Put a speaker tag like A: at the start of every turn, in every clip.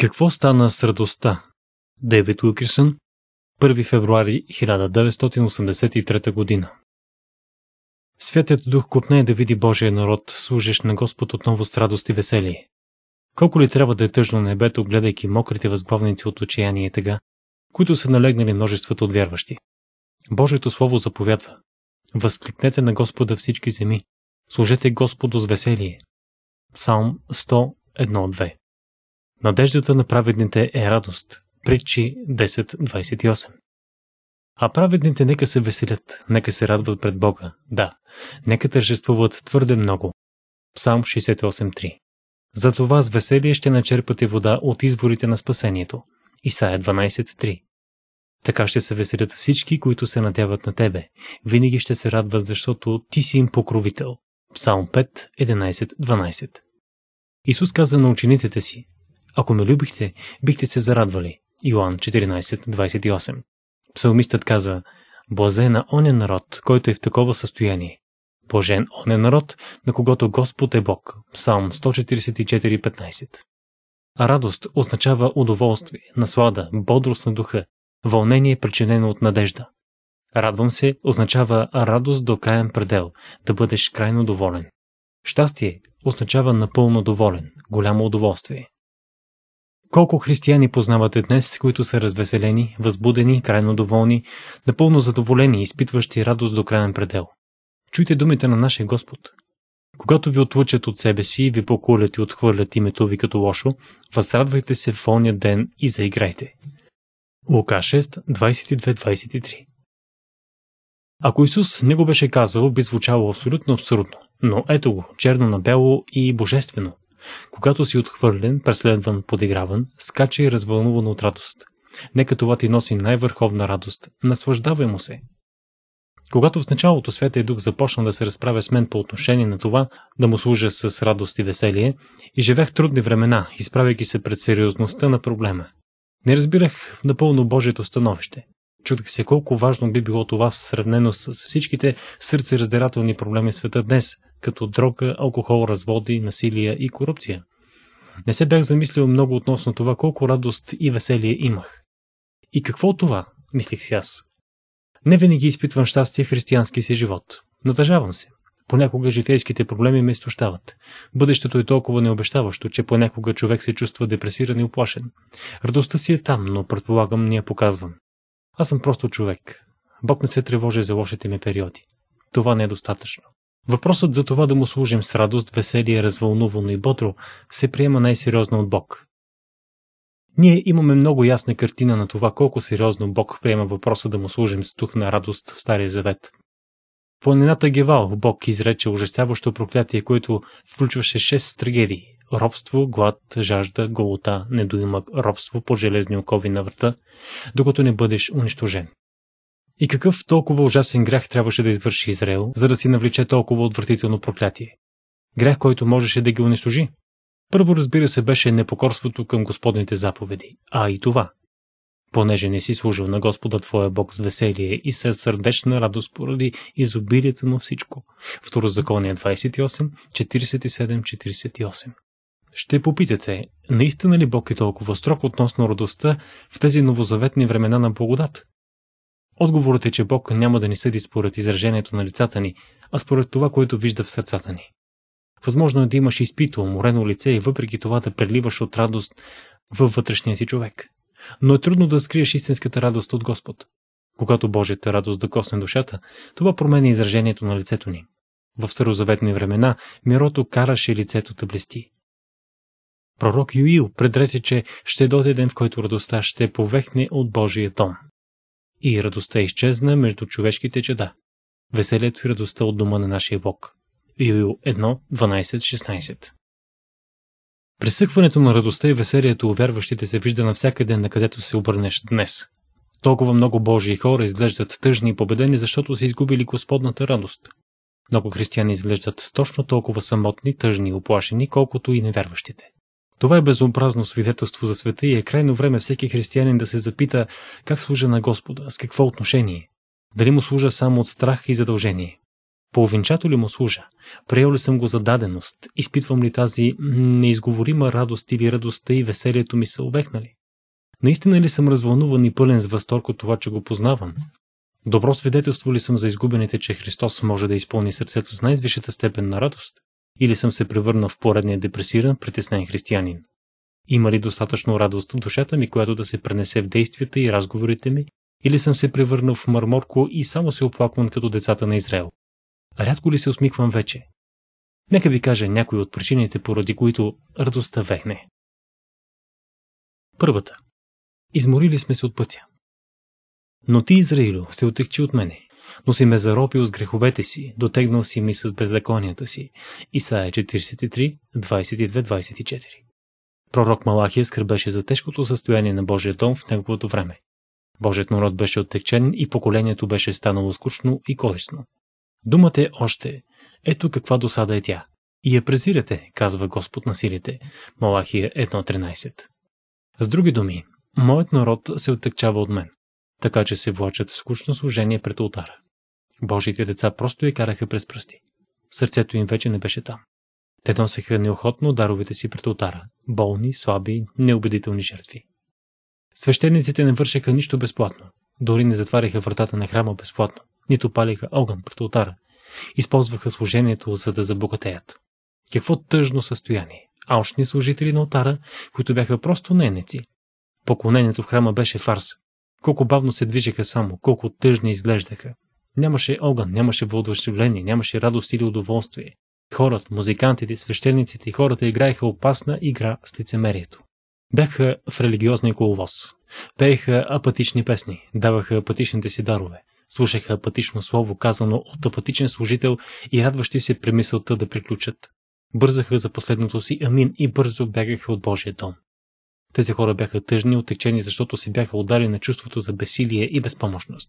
A: Какво стана с радостта? Дейвид Уилкерсън, 1 февруари 1983 година. Святият дух купне да види Божия народ, служещ на Господ отново с радост и веселие. Колко ли трябва да е тъжно небето, гледайки мокрите възглавници от отчаяние и тъга, които са налегнали множеството от вярващи. Божието Слово заповядва. Възкликнете на Господа всички земи. Служете Господу с веселие. Псалм 101.2 Надеждата на праведните е радост. Притчи 10.28 А праведните нека се веселят, нека се радват пред Бога, да, нека тържествуват твърде много. Псалм 68.3 Затова с веселие ще начерпате вода от изворите на спасението. Исаия 12.3 така ще се веселят всички, които се надяват на Тебе. Винаги ще се радват, защото Ти си им покровител. Псалм 5, 11, 12 Исус каза на учениците си, ако ме любихте, бихте се зарадвали. Йоан 14.28 Псалмистът каза, Блазен на оня народ, който е в такова състояние. Божен оня народ, на когото Господ е Бог. Псалм 144.15 Радост означава удоволствие, наслада, бодрост на духа, вълнение причинено от надежда. Радвам се означава радост до краен предел, да бъдеш крайно доволен. Щастие означава напълно доволен, голямо удоволствие. Колко християни познавате днес, които са развеселени, възбудени, крайно доволни, напълно задоволени, изпитващи радост до крайен предел? Чуйте думите на нашия Господ. Когато ви отлъчат от себе си и ви покулят и отхвърлят името ви като лошо, възрадвайте се в ония ден и заиграйте. Лука 6, 22-23 Ако Исус не го беше казал, би звучало абсолютно абсурдно, но ето го, черно на бяло и божествено. Когато си отхвърлен, преследван, подиграван, скача и развълнуван от радост. Нека това ти носи най-върховна радост. Наслаждавай му се. Когато в началото Света и Дух започна да се разправя с мен по отношение на това, да му служа с радост и веселие, и живех трудни времена, изправяйки се пред сериозността на проблема. Не разбирах напълно Божието становище. Чудах се колко важно би било това сравнено с всичките сърцераздирателни проблеми в света днес – като дрога, алкохол, разводи, насилие и корупция. Не се бях замислил много относно това колко радост и веселие имах. И какво това, мислих си аз. Не винаги изпитвам щастие в християнския си живот. Натъжавам се. Понякога житейските проблеми ме изтощават. Бъдещето е толкова необещаващо, че понякога човек се чувства депресиран и оплашен. Радостта си е там, но предполагам не я показвам. Аз съм просто човек. Бог не се тревожи за лошите ми периоди. Това не е достатъчно. Въпросът за това да му служим с радост, веселие, развълнувано и бодро се приема най-сериозно от Бог. Ние имаме много ясна картина на това колко сериозно Бог приема въпроса да му служим с дух на радост в Стария Завет. планината Гевал Бог изрече ужасяващо проклятие, което включваше шест трагедии – робство, глад, жажда, голота, недоимък, робство по железни окови на врата, докато не бъдеш унищожен. И какъв толкова ужасен грях трябваше да извърши Израел, за да си навлече толкова отвратително проклятие? Грях, който можеше да ги унищожи. Първо, разбира се, беше непокорството към Господните заповеди, а и това. Понеже не си служил на Господа твоя Бог с веселие и със сърдечна радост поради изобилието му всичко. Второзаконие 28, 47-48. Ще попитате, наистина ли Бог е толкова строг относно радостта в тези новозаветни времена на благодат? Отговорът е, че Бог няма да ни съди според изражението на лицата ни, а според това, което вижда в сърцата ни. Възможно е да имаш изпито, уморено лице и въпреки това да преливаш от радост във вътрешния си човек. Но е трудно да скриеш истинската радост от Господ. Когато Божията радост докосне да душата, това променя изражението на лицето ни. В старозаветни времена мирото караше лицето да блести. Пророк Юил предрече, че ще дойде ден, в който радостта ще повехне от Божия дом – и радостта изчезна между човешките чеда. Веселието и радостта от дома на нашия Бог. Юю 1, 12-16 Пресъхването на радостта и веселието у вярващите се вижда навсякъде, на където се обърнеш днес. Толкова много Божии хора изглеждат тъжни и победени, защото са изгубили Господната радост. Много християни изглеждат точно толкова самотни, тъжни и оплашени, колкото и невярващите. Това е безобразно свидетелство за света и е крайно време всеки християнин да се запита как служа на Господа, с какво отношение. Дали му служа само от страх и задължение. Половинчато ли му служа? Приел ли съм го за даденост? Изпитвам ли тази неизговорима радост или радостта и веселието ми са обехнали? Наистина ли съм развълнуван и пълен с възторг от това, че го познавам? Добро свидетелство ли съм за изгубените, че Христос може да изпълни сърцето с най-висшата степен на радост? или съм се превърнал в поредния депресиран, притеснен християнин? Има ли достатъчно радост в душата ми, която да се пренесе в действията и разговорите ми, или съм се превърнал в мърморко и само се оплаквам като децата на Израел? Рядко ли се усмихвам вече? Нека ви кажа някои от причините, поради които радостта вехне. Първата. Изморили сме се от пътя. Но ти, Израилю, се отекчи от мене но си ме заропил с греховете си, дотегнал си ми с беззаконията си. Исаия 43, 22-24 Пророк Малахия скърбеше за тежкото състояние на Божия дом в неговото време. Божият народ беше оттекчен и поколението беше станало скучно и корисно. Думата е още. Ето каква досада е тя. И я презирате, казва Господ на силите. Малахия 1.13 С други думи, моят народ се оттекчава от мен, така че се влачат в скучно служение пред ултара. Божите деца просто я караха през пръсти. Сърцето им вече не беше там. Те носеха неохотно даровете си пред отара, болни, слаби, неубедителни жертви. Свещениците не вършеха нищо безплатно, дори не затваряха вратата на храма безплатно, нито палиха огън пред отара. Използваха служението, за да забогатеят. Какво тъжно състояние! Алчни служители на отара, които бяха просто ненеци. Поклонението в храма беше фарс. Колко бавно се движеха само, колко тъжни изглеждаха, Нямаше огън, нямаше въодушевление, нямаше радост или удоволствие. Хората, музикантите, свещениците и хората играеха опасна игра с лицемерието. Бяха в религиозния коловоз. Пееха апатични песни, даваха апатичните си дарове, слушаха апатично слово, казано от апатичен служител и радващи се при мисълта да приключат. Бързаха за последното си амин и бързо бягаха от Божия дом. Тези хора бяха тъжни, отечени, защото си бяха ударили на чувството за бесилие и безпомощност.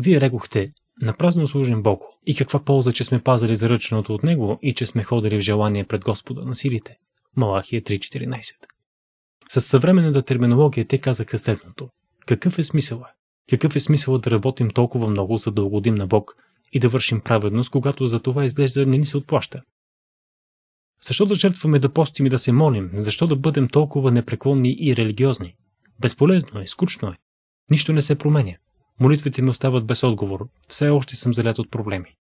A: Вие рекохте, напразно служим Богу. И каква полза, че сме пазали заръченото от Него и че сме ходили в желание пред Господа на силите. Малахия 3.14 С съвременната терминология те казаха следното. Какъв е смисъла? Какъв е смисъл да работим толкова много, за да угодим на Бог и да вършим праведност, когато за това изглежда не ни се отплаща? Защо да жертваме да постим и да се молим? Защо да бъдем толкова непреклонни и религиозни? Безполезно е, скучно е. Нищо не се променя молитвите ми остават без отговор. Все още съм залят от проблеми.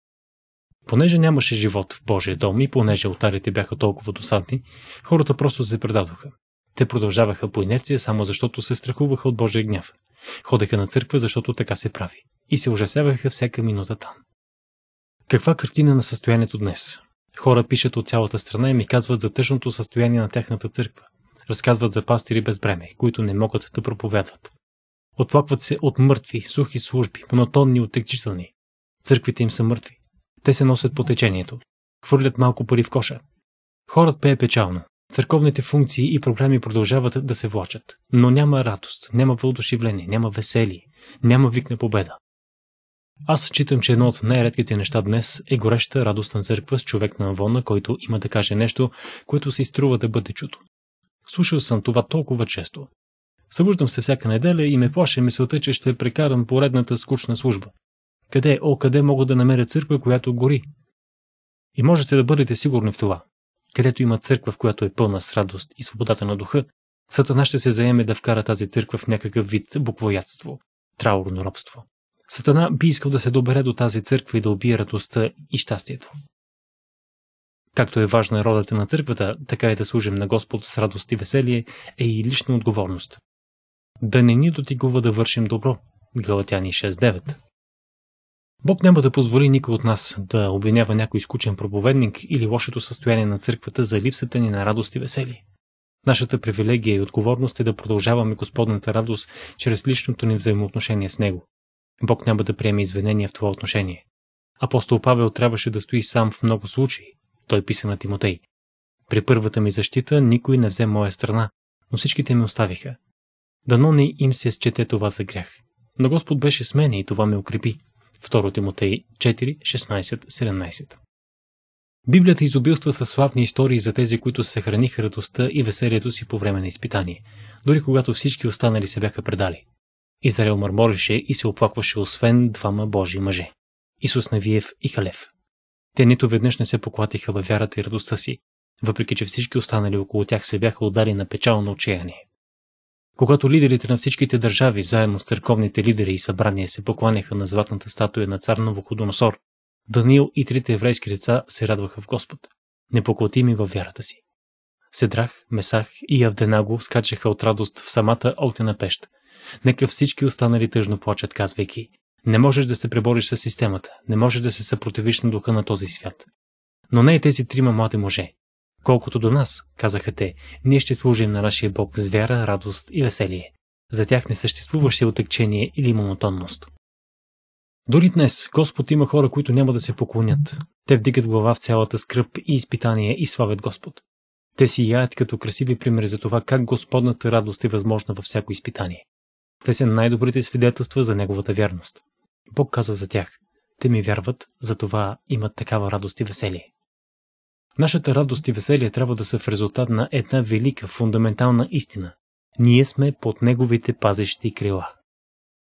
A: Понеже нямаше живот в Божия дом и понеже алтарите бяха толкова досадни, хората просто се предадоха. Те продължаваха по инерция само защото се страхуваха от Божия гняв. Ходеха на църква, защото така се прави. И се ужасяваха всяка минута там. Каква картина на състоянието днес? Хора пишат от цялата страна и ми казват за тъжното състояние на тяхната църква. Разказват за пастири без бреме, които не могат да проповядват. Отплакват се от мъртви, сухи служби, монотонни, отекчителни. Църквите им са мъртви. Те се носят по течението. Хвърлят малко пари в коша. Хорът пее печално. Църковните функции и програми продължават да се влачат. Но няма радост, няма въодушевление, няма весели, няма вик на победа. Аз считам, че едно от най-редките неща днес е гореща радост на църква с човек на вона, който има да каже нещо, което се изтрува да бъде чуто. Слушал съм това толкова често. Събуждам се всяка неделя и ме плаше мисълта, че ще прекарам поредната скучна служба. Къде, о, къде мога да намеря църква, която гори? И можете да бъдете сигурни в това. Където има църква, в която е пълна с радост и свободата на духа, Сатана ще се заеме да вкара тази църква в някакъв вид буквоядство, траурно робство. Сатана би искал да се добере до тази църква и да убие радостта и щастието. Както е важна ролята на църквата, така и да служим на Господ с радост и веселие е и лична отговорност да не ни дотигува да вършим добро. Галатяни 6.9 Бог няма да позволи никой от нас да обвинява някой скучен проповедник или лошото състояние на църквата за липсата ни на радост и веселие. Нашата привилегия и отговорност е да продължаваме Господната радост чрез личното ни взаимоотношение с Него. Бог няма да приеме извинения в това отношение. Апостол Павел трябваше да стои сам в много случаи. Той писа на Тимотей. При първата ми защита никой не взе моя страна, но всичките ми оставиха. Дано не им се счете това за грях. Но Господ беше с мене и това ме укрепи. 2 Тимотей 4, 16, 17 Библията изобилства със славни истории за тези, които съхраниха радостта и веселието си по време на изпитание, дори когато всички останали се бяха предали. Израел мърмореше и се оплакваше освен двама Божи мъже – Исус Навиев и Халев. Те нито веднъж не се поклатиха във вярата и радостта си, въпреки че всички останали около тях се бяха удари на печално отчаяние. Когато лидерите на всичките държави, заедно с църковните лидери и събрания, се покланяха на златната статуя на цар Новоходоносор, Даниил и трите еврейски деца се радваха в Господ, непоклатими във вярата си. Седрах, Месах и Авденаго скачаха от радост в самата огнена пещ. Нека всички останали тъжно плачат, казвайки «Не можеш да се пребориш с системата, не можеш да се съпротивиш на духа на този свят». Но не и тези трима млади мъже, Колкото до нас, казаха те, ние ще служим на нашия Бог с вяра, радост и веселие. За тях не съществуваше отекчение или монотонност. Дори днес Господ има хора, които няма да се поклонят. Те вдигат глава в цялата скръп и изпитание и славят Господ. Те си яят като красиви примери за това как Господната радост е възможна във всяко изпитание. Те са най-добрите свидетелства за Неговата вярност. Бог каза за тях. Те ми вярват, за това имат такава радост и веселие. Нашата радост и веселие трябва да са в резултат на една велика, фундаментална истина. Ние сме под неговите пазещи крила.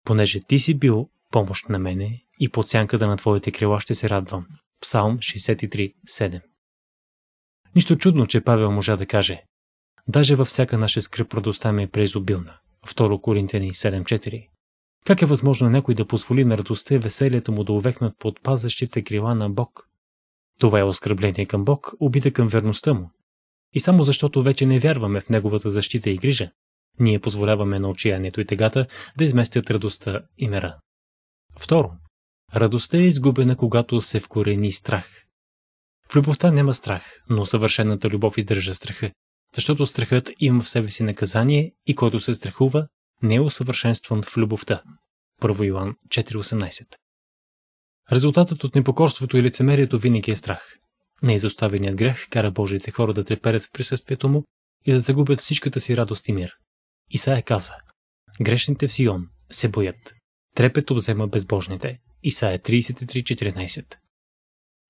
A: Понеже ти си бил помощ на мене и под сянката на твоите крила ще се радвам. Псалм 63.7 Нищо чудно, че Павел можа да каже Даже във всяка наша скръп радостта ми е преизобилна. 2 Коринтяни 7.4 Как е възможно някой да позволи на радостта и веселието му да увехнат под пазащите крила на Бог? Това е оскърбление към Бог, обида към верността му. И само защото вече не вярваме в неговата защита и грижа, ние позволяваме на отчаянието и тегата да изместят радостта и мера. Второ, радостта е изгубена, когато се вкорени страх. В любовта няма страх, но съвършената любов издържа страха, защото страхът има в себе си наказание и който се страхува, не е усъвършенстван в любовта. 1 Йоан 4.18 Резултатът от непокорството и лицемерието винаги е страх. Неизоставеният грех кара Божиите хора да треперят в присъствието му и да загубят всичката си радост и мир. Исаия каза, грешните в Сион се боят. Трепет обзема безбожните. Исаия 33.14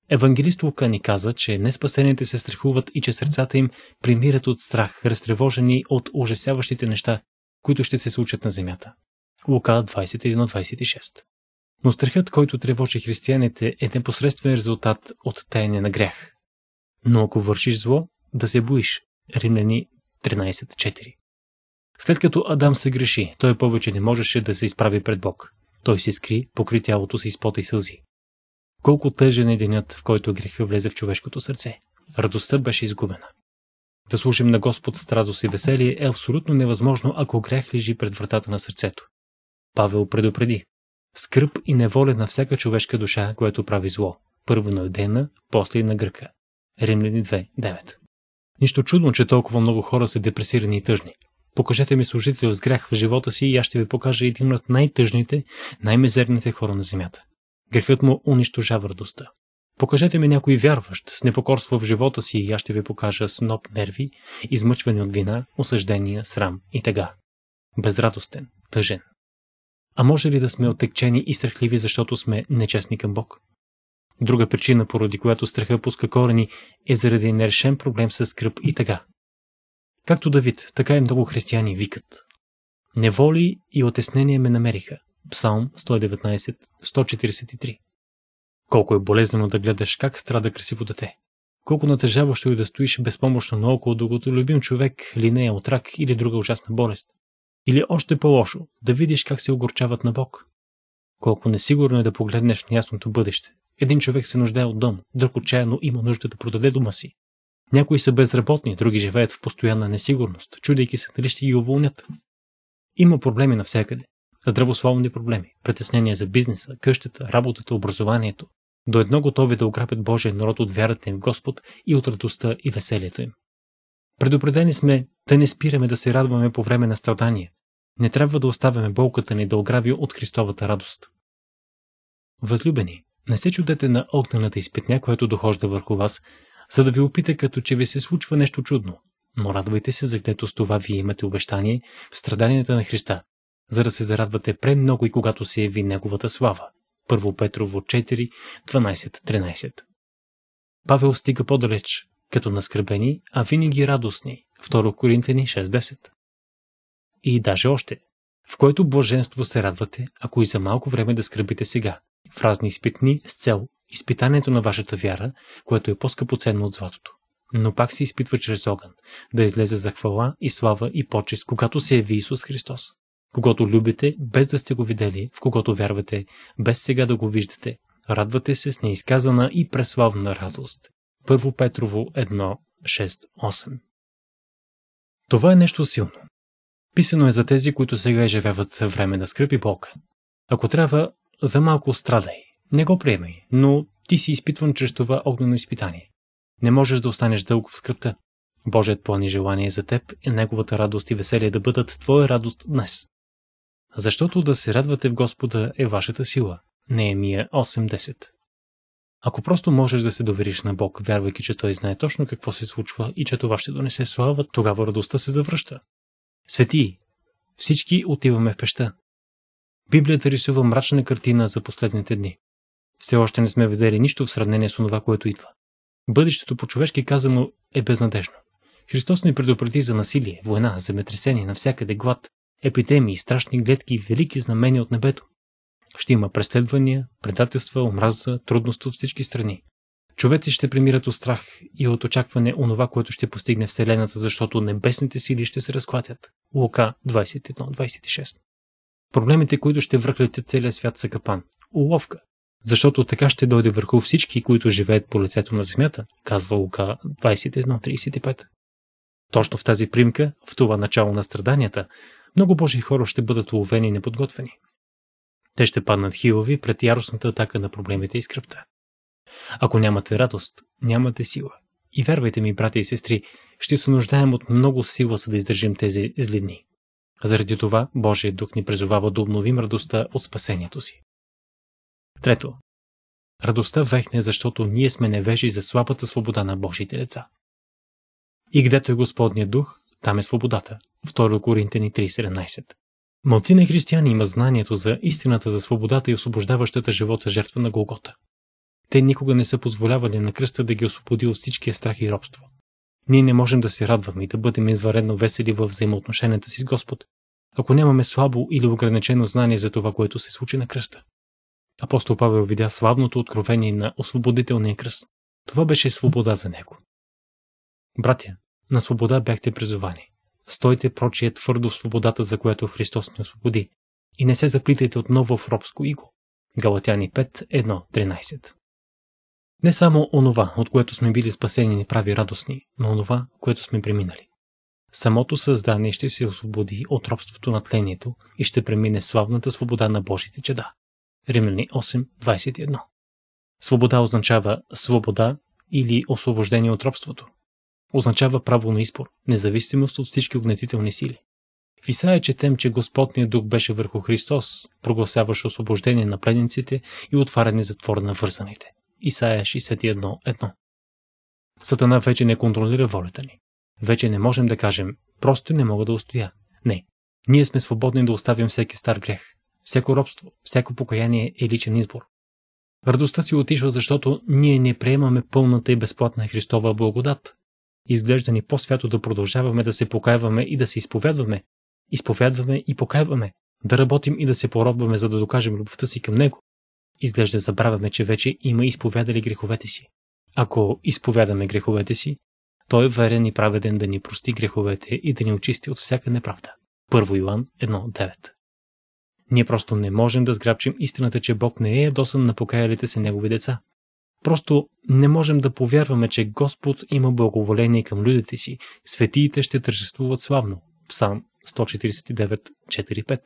A: Евангелист Лука ни каза, че неспасените се страхуват и че сърцата им примират от страх, разтревожени от ужасяващите неща, които ще се случат на земята. Лука 21.26 но страхът, който тревожи християните, е непосредствен резултат от таяне на грях. Но ако вършиш зло, да се боиш. Римляни 13.4 След като Адам се греши, той повече не можеше да се изправи пред Бог. Той се скри, покри тялото си с пот и сълзи. Колко тъжен е денят, в който греха влезе в човешкото сърце. Радостта беше изгубена. Да служим на Господ с радост и веселие е абсолютно невъзможно, ако грех лежи пред вратата на сърцето. Павел предупреди скръп и неволя на всяка човешка душа, което прави зло. Първо на Едена, после и на гръка. Римляни 2.9 Нищо чудно, че толкова много хора са депресирани и тъжни. Покажете ми служител с грях в живота си и аз ще ви покажа един от най-тъжните, най-мизерните хора на земята. Грехът му унищожава радостта. Покажете ми някой вярващ с непокорство в живота си и аз ще ви покажа сноп нерви, измъчване от вина, осъждения, срам и тъга. Безрадостен, тъжен. А може ли да сме отекчени и страхливи, защото сме нечестни към Бог? Друга причина, поради която страха пуска корени, е заради нерешен проблем с скръп и тъга. Както Давид, така и много християни викат. Неволи и отеснение ме намериха. Псалм 119, 143. Колко е болезнено да гледаш как страда красиво дете. Колко натежаващо и е да стоиш безпомощно наоколо, докато любим човек е от рак или друга ужасна болест – или още по-лошо, да видиш как се огорчават на Бог. Колко несигурно е да погледнеш в неясното бъдеще. Един човек се нуждае от дом, друг отчаяно има нужда да продаде дома си. Някои са безработни, други живеят в постоянна несигурност, чудейки се дали ще ги уволнят. Има проблеми навсякъде. Здравословни проблеми, притеснения за бизнеса, къщата, работата, образованието. До едно готови да ограбят Божия народ от вярата им в Господ и от радостта и веселието им. Предупредени сме да не спираме да се радваме по време на страдания. Не трябва да оставяме болката ни да ограби от Христовата радост. Възлюбени, не се чудете на огнената изпитня, която дохожда върху вас, за да ви опита като че ви се случва нещо чудно. Но радвайте се, където с това вие имате обещание в страданията на Христа, за да се зарадвате премного и когато се яви Неговата слава. 1 Петрово 4, 12-13 Павел стига по-далеч, като наскръбени, а винаги радостни. 2 Коринтени 6.10 И даже още. В което блаженство се радвате, ако и за малко време да скръбите сега, в разни изпитни с цел изпитанието на вашата вяра, което е по-скъпоценно от златото. Но пак се изпитва чрез огън, да излезе за хвала и слава и почест, когато се яви Исус Христос когато любите, без да сте го видели, в когато вярвате, без сега да го виждате. Радвате се с неизказана и преславна радост, първо Петрово 1.6.8 Това е нещо силно. Писано е за тези, които сега изживяват време на скръп и Ако трябва, за малко страдай. Не го приемай, но ти си изпитван чрез това огнено изпитание. Не можеш да останеш дълго в скръпта. Божият план и желание за теб е неговата радост и веселие да бъдат твоя радост днес. Защото да се радвате в Господа е вашата сила. Неемия 8.10 ако просто можеш да се довериш на Бог, вярвайки, че Той знае точно какво се случва и че това ще донесе слава, тогава радостта се завръща. Свети, всички отиваме в пеща. Библията рисува мрачна картина за последните дни. Все още не сме видели нищо в сравнение с това, което идва. Бъдещето по-човешки казано е безнадежно. Христос ни предупреди за насилие, война, земетресение, навсякъде глад, епидемии, страшни гледки, велики знамения от небето. Ще има преследвания, предателства, омраза, трудност от всички страни. Човеци ще премират от страх и от очакване онова, което ще постигне Вселената, защото небесните сили ще се разклатят. Лука 21-26 Проблемите, които ще връхлетят целия свят са капан. Уловка. Защото така ще дойде върху всички, които живеят по лицето на земята, казва Лука 21-35. Точно в тази примка, в това начало на страданията, много Божии хора ще бъдат уловени и неподготвени. Те ще паднат хилави пред яростната атака на проблемите и скръпта. Ако нямате радост, нямате сила. И вярвайте ми, брати и сестри, ще се нуждаем от много сила, за да издържим тези зли дни. Заради това Божия Дух ни призовава да обновим радостта от спасението си. Трето. Радостта вехне, защото ние сме невежи за слабата свобода на Божите деца. И където е Господният Дух, там е свободата. 2 Коринтени 3.17 Малцина християни имат знанието за истината за свободата и освобождаващата живота жертва на Голгота. Те никога не са позволявали на кръста да ги освободи от всичкия страх и робство. Ние не можем да се радваме и да бъдем изваредно весели във взаимоотношенията си с Господ, ако нямаме слабо или ограничено знание за това, което се случи на кръста. Апостол Павел видя славното откровение на освободителния кръст. Това беше свобода за него. Братя, на свобода бяхте призовани. Стойте прочие твърдо в свободата, за която Христос ни освободи. И не се заплитайте отново в робско иго. Галатяни 5.1.13 Не само онова, от което сме били спасени, ни прави радостни, но онова, което сме преминали. Самото създание ще се освободи от робството на тлението и ще премине славната свобода на Божите чеда. Римляни 8.21 Свобода означава свобода или освобождение от робството, означава право на избор, независимост от всички огнетителни сили. В Исаия четем, че Господният дух беше върху Христос, прогласяващ освобождение на пленниците и отваряне затвора на вързаните. Исаия 61.1 Сатана вече не контролира волята ни. Вече не можем да кажем, просто не мога да устоя. Не, ние сме свободни да оставим всеки стар грех. Всяко робство, всяко покаяние е личен избор. Радостта си отишва, защото ние не приемаме пълната и безплатна Христова благодат, Изглежда ни по-свято да продължаваме да се покаяваме и да се изповядваме. Изповядваме и покаяваме. Да работим и да се поробваме, за да докажем любовта си към Него. Изглежда забравяме, че вече има изповядали греховете си. Ако изповядаме греховете си, Той е верен и праведен да ни прости греховете и да ни очисти от всяка неправда. 1 Йоан 1.9 Ние просто не можем да сграбчим истината, че Бог не е ядосан на покаялите се Негови деца – Просто не можем да повярваме, че Господ има благоволение към людите си. Светиите ще тържествуват славно. Псалм 149.4.5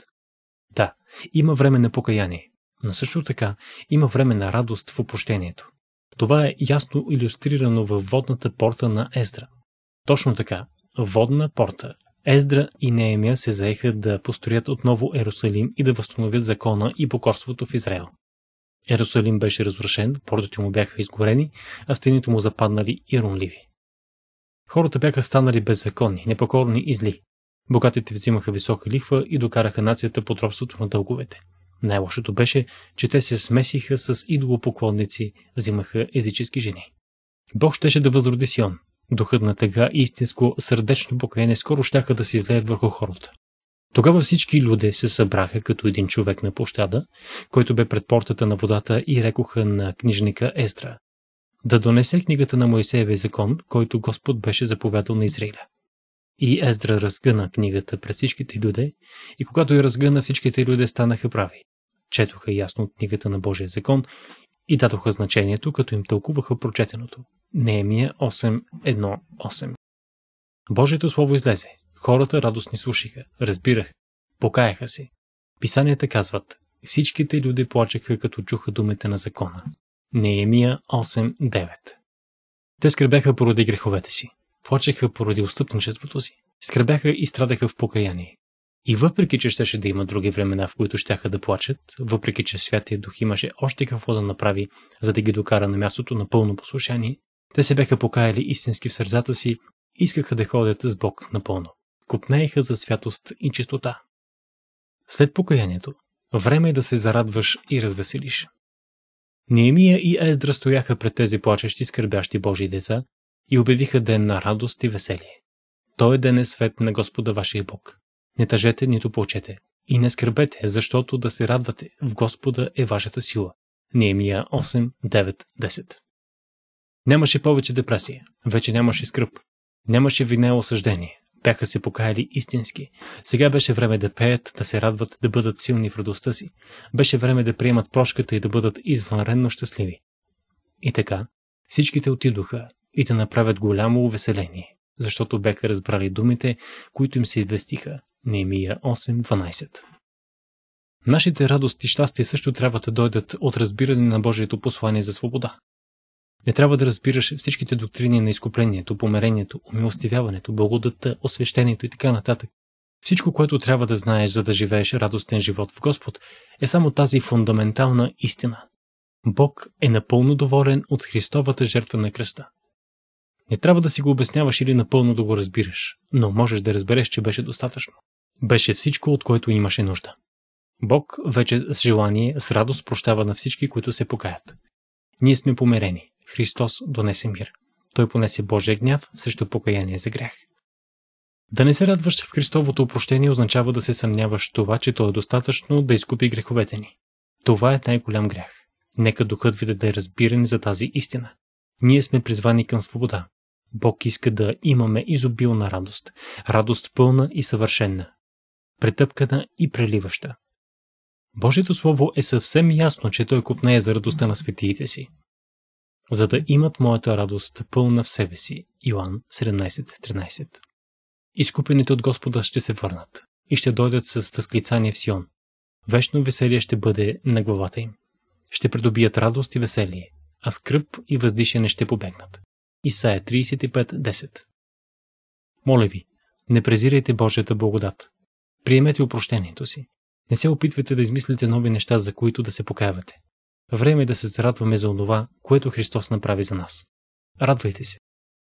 A: Да, има време на покаяние, но също така има време на радост в опрощението. Това е ясно иллюстрирано във водната порта на Ездра. Точно така, водна порта. Ездра и Неемия се заеха да построят отново Ерусалим и да възстановят закона и покорството в Израел. Ерусалим беше разрушен, портите му бяха изгорени, а стените му западнали и рунливи. Хората бяха станали беззаконни, непокорни и зли. Богатите взимаха висока лихва и докараха нацията под робството на дълговете. Най-лошото беше, че те се смесиха с идолопоклонници, взимаха езически жени. Бог щеше да възроди Сион. Духът на тъга и истинско сърдечно покаяние скоро щяха да се излеят върху хората. Тогава всички люди се събраха като един човек на площада, който бе пред портата на водата и рекоха на книжника Ездра да донесе книгата на Моисееве закон, който Господ беше заповядал на Израиля. И Ездра разгъна книгата пред всичките люди, и когато я разгъна, всичките люди станаха прави. Четоха ясно от книгата на Божия закон и дадоха значението, като им тълкуваха прочетеното. Неемия 8.1.8 Божието Слово излезе, Хората радостни слушаха, разбирах, покаяха се. Писанията казват, всичките люди плачеха, като чуха думите на закона. Неемия 8.9 Те скребяха поради греховете си, плачеха поради устъпничеството си, скребяха и страдаха в покаяние. И въпреки, че щеше да има други времена, в които щяха да плачат, въпреки, че Святия Дух имаше още какво да направи, за да ги докара на мястото на пълно послушание, те се бяха покаяли истински в сърцата си и искаха да ходят с Бог напълно копнееха за святост и чистота. След покаянието, време е да се зарадваш и развеселиш. Неемия и Ездра стояха пред тези плачещи, скърбящи Божи деца и обявиха ден на радост и веселие. Той ден е свет на Господа вашия Бог. Не тъжете, нито плачете. И не скърбете, защото да се радвате в Господа е вашата сила. Неемия 8, 9, 10 Нямаше повече депресия, вече нямаше скръп, нямаше вина и осъждение, бяха се покаяли истински. Сега беше време да пеят, да се радват, да бъдат силни в радостта си. Беше време да приемат прошката и да бъдат извънредно щастливи. И така, всичките отидоха и да направят голямо увеселение, защото бяха разбрали думите, които им се известиха. Неемия 8.12 Нашите радости и щастие също трябва да дойдат от разбиране на Божието послание за свобода. Не трябва да разбираш всичките доктрини на изкуплението, померението, умилостивяването, благодата, освещението и така нататък. Всичко, което трябва да знаеш, за да живееш радостен живот в Господ, е само тази фундаментална истина. Бог е напълно доволен от Христовата жертва на кръста. Не трябва да си го обясняваш или напълно да го разбираш, но можеш да разбереш, че беше достатъчно. Беше всичко, от което имаше нужда. Бог вече с желание, с радост прощава на всички, които се покаят. Ние сме померени. Христос донесе мир. Той понесе Божия гняв срещу покаяние за грях. Да не се радваш в Христовото опрощение означава да се съмняваш това, че то е достатъчно да изкупи греховете ни. Това е най-голям грях. Нека духът ви даде разбиране за тази истина. Ние сме призвани към свобода. Бог иска да имаме изобилна радост. Радост пълна и съвършенна. Претъпкана и преливаща. Божието Слово е съвсем ясно, че Той купнее за радостта на светиите си за да имат моята радост пълна в себе си. Иоанн 17.13 Изкупените от Господа ще се върнат и ще дойдат с възклицание в Сион. Вечно веселие ще бъде на главата им. Ще придобият радост и веселие, а скръп и въздишане ще побегнат. Исаия 35.10 Моля ви, не презирайте Божията благодат. Приемете опрощението си. Не се опитвайте да измислите нови неща, за които да се покаявате. Време е да се зарадваме за онова, което Христос направи за нас. Радвайте се!